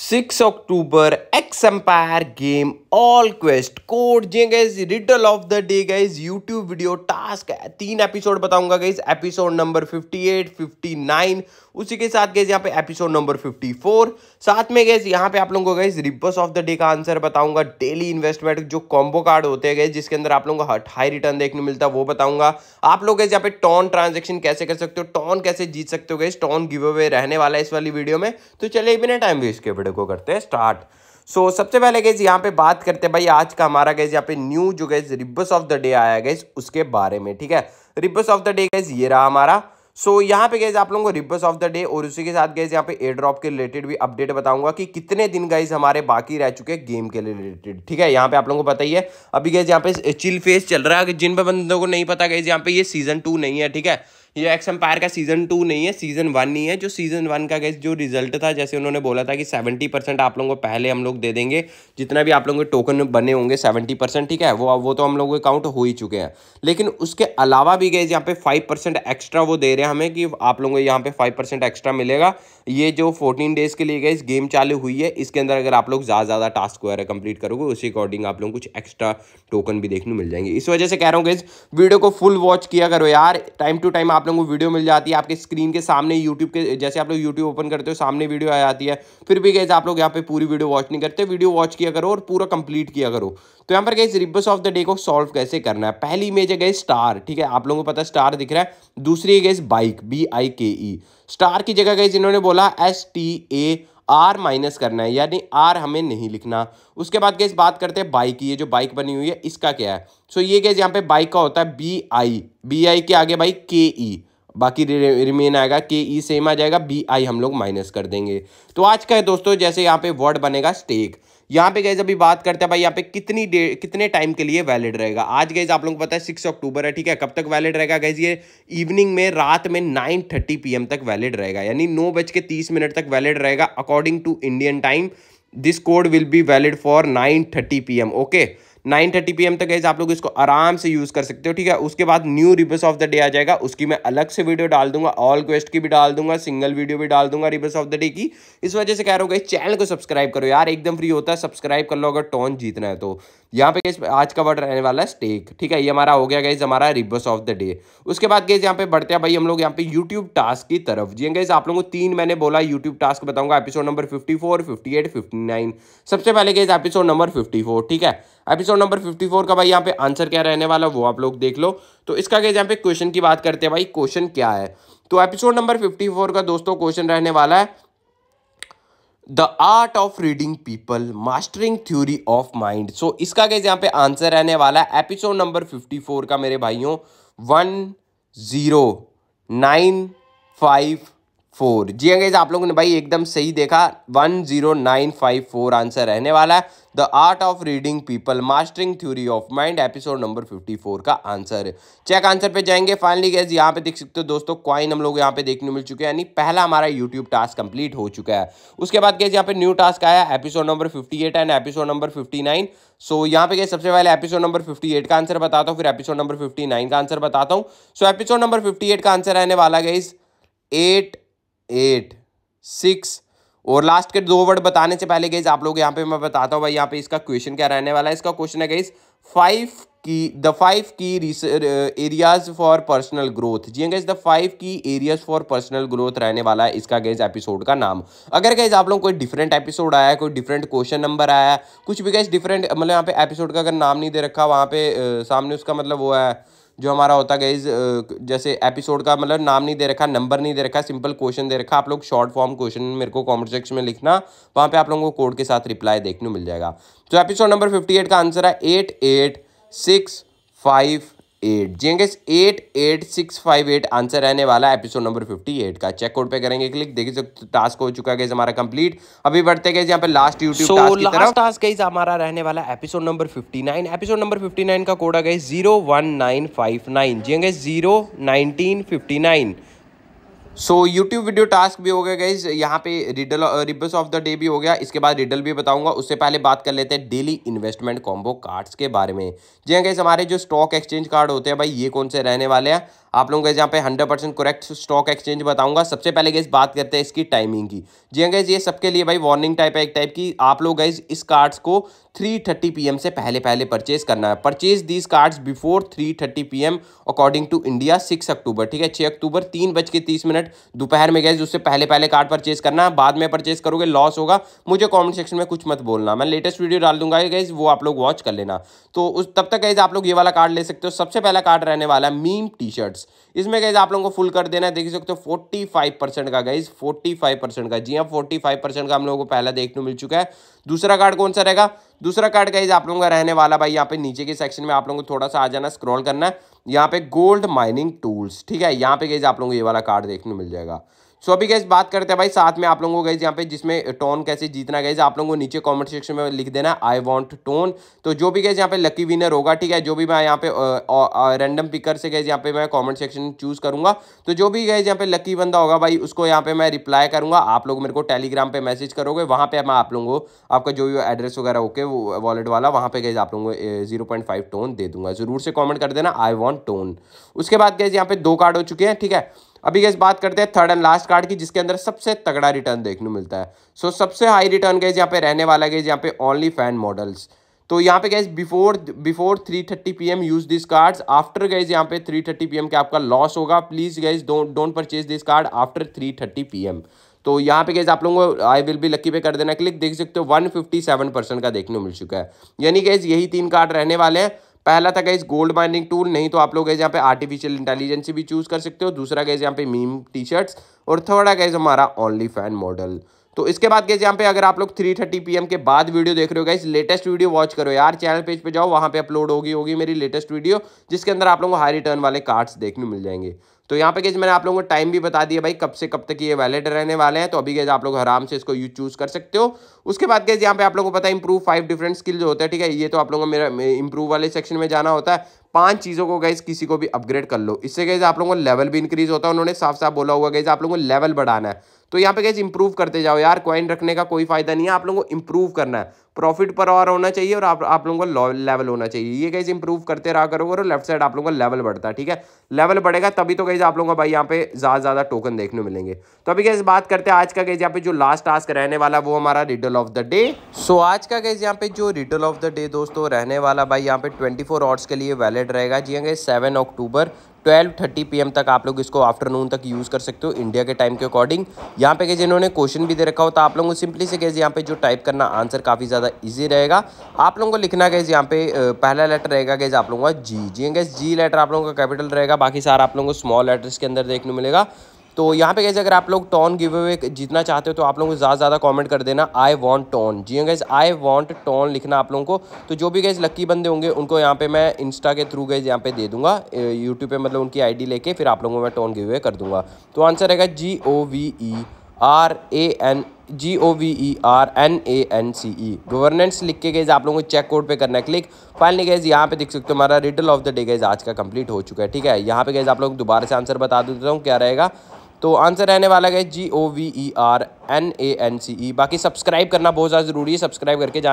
six October X Empire game all quest code जी guys riddle of the day guys YouTube video task तीन episode बताऊंगा guys episode number fifty eight fifty nine उसी के साथ gas यहाँ पे episode number 54 साथ में गैस यहाँ पे आप लोगों को guys rebus of the day का आंसर बताऊंगा डेली इन्वेस्टमेंट जो कॉम्बो कार्ड होते हैं गैस जिसके अंदर आप लोगों को हट हाई रिटर्न देखने मिलता है वो बताऊंगा आप लोग गैस यहाँ पे टॉन ट्रांजेक्शन कैसे कर सकते हो टॉन कैसे जीत सकते हो गैस टॉन गिव अवे रहने वाला है इस वाली वीडियो में तो चलिए बिना टाइम वेस्ट के वीडियो को करते हैं स्टार्ट सो so, सबसे पहले गैस यहाँ पे बात करते हैं भाई आज का हमारा गैस यहाँ पे न्यू जो guys rebus of the day आया गैस उसके बारे में ठीक है rebus of the day guys ये रहा हमारा सो so, यहाँ पे गए आप लोगों को रिबर्स ऑफ द डे और उसी के साथ गए यहाँ पे एयर ड्रॉप के रिलेटेड भी अपडेट बताऊंगा कि कितने दिन गए हमारे बाकी रह चुके हैं गेम के रिलेटेड ठीक है यहाँ पे आप लोगों को पता ही है अभी गए यहाँ पे चिल फेस चल रहा है जिन पे बंदों को नहीं पता गए यहाँ पे ये सीजन टू नहीं है ठीक है ये एक्स एम्पायर का सीजन टू नहीं है सीजन वन ही है जो सीजन वन का गैस जो रिजल्ट था जैसे उन्होंने बोला था कि सेवेंटी परसेंट आप लोगों को पहले हम लोग दे देंगे जितना भी आप लोगों के टोकन बने होंगे सेवेंटी परसेंट ठीक है वो वो तो हम लोगों के काउंट हो ही चुके हैं लेकिन उसके अलावा भी गैस यहाँ पे फाइव परसेंट एक्स्ट्रा वो दे रहे हैं हमें कि आप लोगों को यहाँ पे फाइव परसेंट एक्स्ट्रा मिलेगा ये जो फोर्टीन डेज के लिए गए गेम चालू हुई है इसके अंदर अगर आप लोग ज़्यादा ज़्यादा टास्क वगैरह कंप्लीट करोगे उसी अकॉर्डिंग आप लोग कुछ एक्स्ट्रा टोकन भी देखने मिल जाएंगे इस वजह से कह रहा हूँ गैस वीडियो को फुल वॉच किया करो यार टाइम टू टाइम आप आप लोगों को वीडियो मिल जाती है आपके स्क्रीन के सामने यूट्यूब के जैसे आप लोग यूट्यूब ओपन करते हो सामने वीडियो आ जाती है फिर भी कैसे आप लोग यहाँ पे पूरी वीडियो वॉच नहीं करते वीडियो वॉच किया करो और पूरा कंप्लीट किया करो तो यहाँ पर कैसे रिब्बस ऑफ द डे को सॉल्व कैसे करना है पहली इमेज है गई स्टार ठीक है आप लोगों को पता स्टार दिख रहा है दूसरी है गैस बाइक बी आई के ई स्टार की जगह गई जिन्होंने बोला S T A R minus करना है यानी आर हमें नहीं लिखना उसके बाद गैस बात करते हैं बाइक की ये जो बाइक बनी हुई है इसका क्या है सो so ये गैस यहाँ पे बाइक का होता है बी आई बी आई के आगे भाई के ई बाकी रिमेन आएगा के ई सेम आ जाएगा बी आई हम लोग माइनस कर देंगे तो आज का है दोस्तों जैसे यहाँ पे वर्ड बनेगा स्टेक यहाँ पे गए अभी बात करते हैं भाई यहाँ पे कितनी डे कितने टाइम के लिए वैलिड रहेगा आज गैज आप लोगों को पता है सिक्स अक्टूबर है ठीक है कब तक वैलिड रहेगा गए ये इवनिंग में रात में नाइन थर्टी पी तक वैलिड रहेगा यानी नौ बज के तीस मिनट तक वैलिड रहेगा according to Indian time this code will be valid for nine thirty P M okay nine thirty P तक गैस आप लोग इसको आराम से यूज़ कर सकते हो ठीक है उसके बाद new rebus of the day आ जाएगा उसकी मैं अलग से वीडियो डाल दूंगा ऑल क्वेस्ट की भी डाल दूंगा सिंगल वीडियो भी डाल दूंगा रिबस ऑफ द डे की इस वजह से कह रहा हूँ चैनल को सब्सक्राइब करो यार एकदम फ्री होता है सब्सक्राइब कर लो अगर टॉन जीतना है तो यहाँ पे गैस आज का वर्ड रहने वाला है स्टेक ठीक है ये हमारा हो गया गैस हमारा रिबस ऑफ द डे उसके बाद गैस यहाँ पे बढ़ते हैं भाई हम लोग यहाँ पे यूट्यूब टास्क की तरफ जी गैस हाँ आप लोगों को तीन मैंने बोला यूट्यूब टास्क बताऊंगा episode number fifty four fifty eight fifty nine सबसे पहले guys episode number fifty four ठीक है एपिसोड नंबर फिफ्टी फोर का भाई यहाँ पे आंसर क्या रहने वाला वो आप लोग देख लो तो इसका क्या यहाँ पे क्वेश्चन की बात करते हैं भाई क्वेश्चन क्या है तो एपिसोड नंबर फिफ्टी फोर का दोस्तों क्वेश्चन रहने वाला है the art of reading people mastering theory of mind so इसका गैस यहाँ पे आंसर रहने वाला है एपिसोड नंबर फिफ्टी फोर का मेरे भाइयों one zero nine five four जी अंगेज आप लोगों ने भाई एकदम सही देखा one zero nine five four answer रहने वाला है the art of reading people mastering theory of mind episode number fifty four का आंसर चेक आंसर पे जाएंगे फाइनली गैस यहाँ पे देख सकते हो दोस्तों क्वाइन हम लोग यहाँ पे देखने मिल चुके हैं यानी पहला हमारा यूट्यूब टास्क कंप्लीट हो चुका है उसके बाद गैस यहाँ पे न्यू टास्क आया episode number fifty eight and episode number fifty nine so so, यहाँ पे गए सबसे पहले एपिसोड नंबर 58 का आंसर बताता हूँ फिर एपिसोड नंबर 59 का आंसर बताता हूँ सो एपिसोड नंबर 58 का आंसर रहने वाला गई एट एट सिक्स और लास्ट के दो वर्ड बताने से पहले गई आप लोग यहाँ पे मैं बताता हूँ भाई यहाँ पे इसका क्वेश्चन क्या रहने वाला है इसका क्वेश्चन है guys five key the five key areas for personal growth जी guys the five key areas for personal growth रहने वाला है इसका गैस एपिसोड का नाम अगर गैस आप लोग कोई डिफरेंट एपिसोड आया कोई डिफरेंट क्वेश्चन नंबर आया कुछ भी गैस डिफरेंट मतलब यहाँ पे एपिसोड का अगर नाम नहीं दे रखा वहाँ पे आ, uh, सामने उसका मतलब वो है जो हमारा होता गाइज जैसे एपिसोड का मतलब नाम नहीं दे रखा नंबर नहीं दे रखा सिंपल क्वेश्चन दे रखा आप लोग शॉर्ट फॉर्म क्वेश्चन मेरे को कॉमेंट सेक्शन में लिखना वहाँ पे आप लोगों को कोड के साथ रिप्लाई देखने मिल जाएगा तो एपिसोड नंबर फिफ्टी एट का आंसर है eight eight six five eight जी एंगे eight eight six five eight answer रहने वाला है एपिसोड नंबर फिफ्टी एट का चेक कोड पे करेंगे क्लिक देखिए सकते टास्क हो चुका है हमारा कंप्लीट अभी बढ़ते गए यहाँ पे लास्ट यूट्यूब so, टास्क की तरफ टास्क गई हमारा रहने वाला episode number fifty nine episode number fifty nine का कोड आ guys zero one nine five nine जी एंगे zero nineteen fifty nine so YouTube video task भी हो गया गाइज यहाँ पे riddle rebus of the day भी हो गया इसके बाद रिडल भी बताऊंगा उससे पहले बात कर लेते हैं डेली इन्वेस्टमेंट कॉम्बो कार्ड्स के बारे में जी हाँ गाइज हमारे जो स्टॉक एक्सचेंज कार्ड होते हैं भाई ये कौन से रहने वाले हैं आप लोगों के यहाँ पे hundred percent correct stock exchange बताऊंगा सबसे पहले गैस बात करते हैं इसकी टाइमिंग की जी हाँ गैस ये सबके लिए भाई वार्निंग टाइप है एक टाइप की आप लोग गैस इस कार्ड्स को थ्री थर्टी पी एम से पहले पहले परचेज करना है purchase these cards before three thirty P M according to India six October ठीक है छः अक्टूबर तीन बज के तीस मिनट दोपहर में गैस उससे पहले पहले कार्ड परचेज करना है बाद में परचेज करोगे लॉस होगा मुझे कॉमेंट सेक्शन में कुछ मत बोलना मैं लेटेस्ट वीडियो डाल दूंगा गैस वो आप लोग वॉच कर लेना तो उस तब तक गैस आप लोग ये वाला कार्ड ले सकते हो सबसे पहला कार्ड रहने वाला है मीम टी शर्ट्स प्लस इसमें गैज आप लोगों को फुल कर देना है देख सकते हो फोर्टी फाइव परसेंट का गैज फोर्टी फाइव परसेंट का जी हाँ फोर्टी फाइव परसेंट का हम लोगों को पहला देखने को मिल चुका है दूसरा कार्ड कौन सा रहेगा दूसरा कार्ड गाइज आप लोगों का रहने वाला भाई यहाँ पे नीचे के सेक्शन में आप लोगों को थोड़ा सा आ जाना स्क्रॉल करना है यहाँ पे गोल्ड माइनिंग टूल्स ठीक है यहाँ पे गाइज आप लोगों को ये वाला कार्ड देखने को मिल जाएगा सो अभी गैस बात करते हैं भाई साथ में आप लोगों को गैस यहाँ पे जिसमें टोन कैसे जीतना गैस आप लोगों को नीचे कमेंट सेक्शन में लिख देना आई वांट टोन तो जो भी गैस यहाँ पे लकी विनर होगा ठीक है जो भी मैं यहाँ पे रैंडम पिकर से गैस यहाँ पे मैं कमेंट सेक्शन चूज करूंगा तो जो भी गैस यहाँ पे लकी बंदा होगा भाई उसको यहाँ पे मैं रिप्लाई करूंगा आप लोग मेरे को टेलीग्राम पे मैसेज करोगे वहाँ पर मैं आप लोगों को आपका जो भी एड्रेस वगैरह ओके वॉलेट वाला वहाँ पे गैस आप लोगों को जीरो पॉइंट फाइव टोन दे दूंगा जरूर से कॉमेंट कर देना आई वॉन्ट टोन उसके बाद गैस यहाँ पे दो कार्ड हो चुके हैं ठीक है अभी गैस बात करते हैं थर्ड एंड लास्ट कार्ड की जिसके अंदर सबसे तगड़ा रिटर्न देखने मिलता है सो so, सबसे हाई रिटर्न गैस यहाँ पे रहने वाला गैस यहाँ पे ओनली फैन मॉडल्स तो यहाँ पे guys before before three thirty P use this cards after guys यहाँ पे थ्री थर्टी पी एम आपका लॉस होगा please guys don't purchase this card after three thirty P M तो यहाँ पे गैस आप लोगों को आई विल भी लकी पे कर देना क्लिक देख सकते हो वन फिफ्टी सेवन परसेंट का देखने मिल चुका है यानी गैस यही तीन कार्ड रहने वाले हैं पहला था गाइज गोल्ड माइनिंग टूल नहीं तो आप लोग गए यहाँ पे आर्टिफिशियल इंटेलिजेंस भी चूज कर सकते हो दूसरा गए यहाँ पे मीम टी शर्ट्स और थर्ड गए हमारा ओनली फैन मॉडल तो इसके बाद गैस यहाँ पे अगर आप लोग 3:30 थर्टी पी के बाद वीडियो देख रहे हो गाइस लेटेस्ट वीडियो वॉच करो यार चैनल पेज पे जाओ वहाँ पे अपलोड होगी होगी मेरी लेटेस्ट वीडियो जिसके अंदर आप लोगों को हाई रिटर्न वाले कार्ड्स देखने मिल जाएंगे तो यहाँ पे गैस मैंने आप लोगों को टाइम भी बता दिया भाई कब से कब तक ये वैलिड रहने वाले हैं तो अभी गैस आप लोग आराम से इसको यूज चूज कर सकते हो उसके बाद गैस यहाँ पे आप लोगों को पता है इंप्रूव फाइव डिफरेंट स्किल जो होता है ठीक है ये तो आप लोगों को मेरा इंप्रूव वाले सेक्शन में जाना होता है पांच चीज़ों को गैस किसी को भी अपग्रेड कर लो इससे गैस आप लोगों को लेवल भी इंक्रीज होता है उन्होंने साफ साफ बोला हुआ गैस आप लोगों को लेवल बढ़ाना है तो यहाँ पे कैसे इंप्रूव करते जाओ यार क्वाइन रखने का कोई फायदा नहीं है आप लोगों को इंप्रूव करना है प्रॉफिट पर और होना चाहिए और आप आप लोगों का लेवल होना चाहिए ये कैसे इंप्रूव करते रहा करोगे और लेफ्ट साइड आप लोगों का लेवल बढ़ता है ठीक है लेवल बढ़ेगा तभी तो कैसे आप लोगों का भाई यहाँ पे ज़्यादा ज़्यादा टोकन देखने मिलेंगे तो अभी कैसे बात करते हैं आज का कैसे यहाँ पे जो लास्ट टास्क रहने वाला वो हमारा riddle of the day so आज का कैसे यहाँ पे जो रिडल ऑफ द डे दोस्तों रहने वाला भाई यहाँ पे ट्वेंटी फोर के लिए वैलिड रहेगा जी हाँ seven October twelve thirty P तक आप लोग इसको आफ्टरनून तक यूज़ कर सकते हो इंडिया के टाइम के अकॉर्डिंग यहाँ पे कि इन्होंने क्वेश्चन भी दे रखा हो तो आप लोगों को सिंपली से कैसे यहाँ पे जो टाइप करना आंसर काफ़ी ज़्यादा ईजी रहेगा आप लोगों को लिखना कैसे यहाँ पे पहला लेटर रहेगा कैसे आप लोगों का जी जी गैस जी लेटर आप लोगों का कैपिटल रहेगा बाकी सारा आप लोगों को स्मॉल लेटर्स के अंदर देखने मिलेगा तो यहाँ पे गए अगर आप लोग टॉन गिव अवे जीतना चाहते हो तो आप लोगों को ज़्यादा ज़्यादा कमेंट कर देना आई वॉन्ट टॉन जी हाँ गैस आई वॉन्ट टॉन लिखना आप लोगों को तो जो भी गैस लक्की बंदे होंगे उनको यहाँ पे मैं इंस्टा के थ्रू गैस यहाँ पे दे दूंगा यूट्यूब पे मतलब उनकी आईडी लेके फिर आप लोगों को मैं टॉन गिव अवे कर दूंगा तो आंसर रहेगा G O V E R A N G O V E R N A N C E governance लिख के गए आप लोगों को चेक कोड पे करना है क्लिक फाइनली गए यहाँ पे देख सकते हो हमारा रिटल ऑफ द डे गए आज का कंप्लीट हो चुका है ठीक है यहाँ पे गए आप लोग दोबारा से आंसर बता देता हूँ क्या रहेगा तो आंसर रहने वाला है G O V E R N A N C E बाकी सब्सक्राइब करना बहुत ज़्यादा ज़रूरी है सब्सक्राइब करके जाना